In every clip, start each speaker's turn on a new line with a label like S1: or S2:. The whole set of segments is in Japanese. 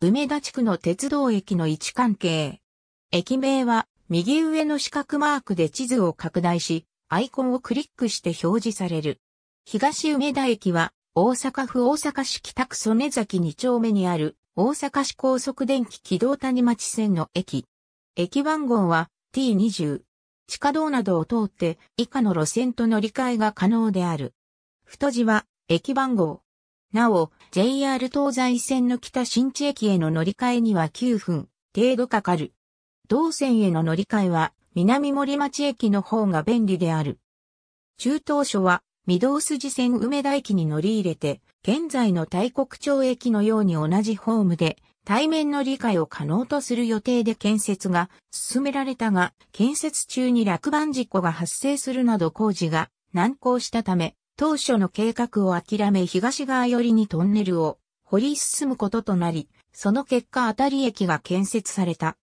S1: 梅田地区の鉄道駅の位置関係。駅名は右上の四角マークで地図を拡大し、アイコンをクリックして表示される。東梅田駅は大阪府大阪市北区曽根崎2丁目にある大阪市高速電気軌道谷町線の駅。駅番号は T20。地下道などを通って以下の路線と乗り換えが可能である。太字は駅番号なお、JR 東西線の北新地駅への乗り換えには9分程度かかる。同線への乗り換えは南森町駅の方が便利である。中東署は御堂筋線梅田駅に乗り入れて、現在の大国町駅のように同じホームで対面の理解を可能とする予定で建設が進められたが、建設中に落盤事故が発生するなど工事が難航したため、当初の計画を諦め東側寄りにトンネルを掘り進むこととなり、その結果当たり駅が建設された。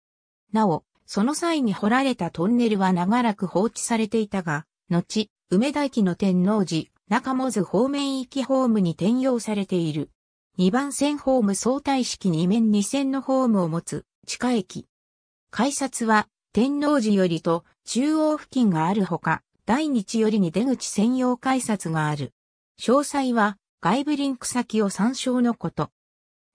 S1: なお、その際に掘られたトンネルは長らく放置されていたが、後、梅田駅の天王寺、中本津方面行きホームに転用されている。2番線ホーム相対式2面2線のホームを持つ地下駅。改札は天王寺よりと中央付近があるほか、大日よりに出口専用改札がある。詳細は外部リンク先を参照のこと。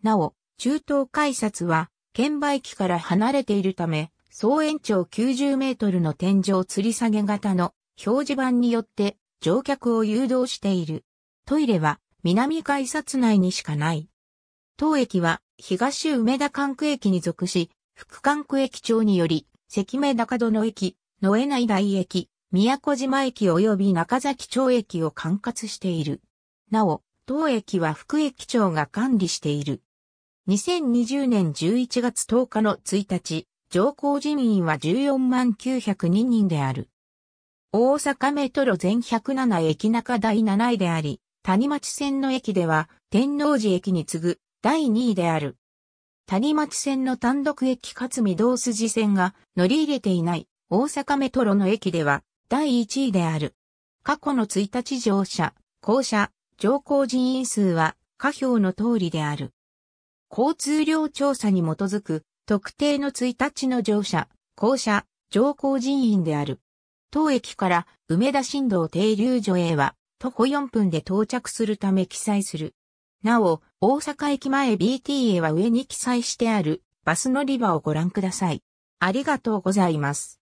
S1: なお、中東改札は、券売機から離れているため、総延長90メートルの天井吊り下げ型の表示板によって乗客を誘導している。トイレは南改札内にしかない。当駅は東梅田管区駅に属し、副管区駅長により、関目高戸の駅、野江内台駅、宮古島駅及び中崎町駅を管轄している。なお、当駅は福駅長が管理している。2020年11月10日の1日、上皇人員は14万902人である。大阪メトロ全107駅中第7位であり、谷町線の駅では天王寺駅に次ぐ第2位である。谷町線の単独駅かつ御堂筋線が乗り入れていない大阪メトロの駅では第1位である。過去の1日乗車、降車、乗降人員数は下表の通りである。交通量調査に基づく特定の1日の乗車、降車、乗降人員である。当駅から梅田新道停留所へは徒歩4分で到着するため記載する。なお、大阪駅前 BTA は上に記載してあるバス乗り場をご覧ください。ありがとうございます。